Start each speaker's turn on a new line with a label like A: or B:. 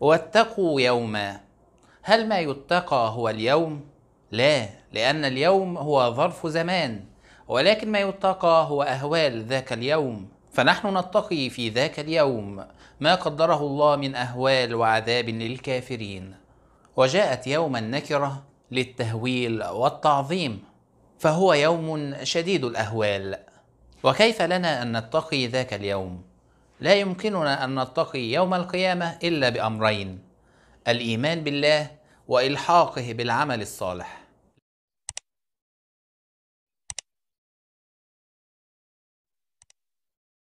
A: واتقوا يوما هل ما يتقى هو اليوم لا لان اليوم هو ظرف زمان ولكن ما يتقى هو اهوال ذاك اليوم فنحن نتقي في ذاك اليوم ما قدره الله من اهوال وعذاب للكافرين وجاءت يوم النكره للتهويل والتعظيم فهو يوم شديد الاهوال وكيف لنا ان نتقي ذاك اليوم لا يمكننا ان نتقي يوم القيامه الا بامرين الايمان بالله والحاقه بالعمل الصالح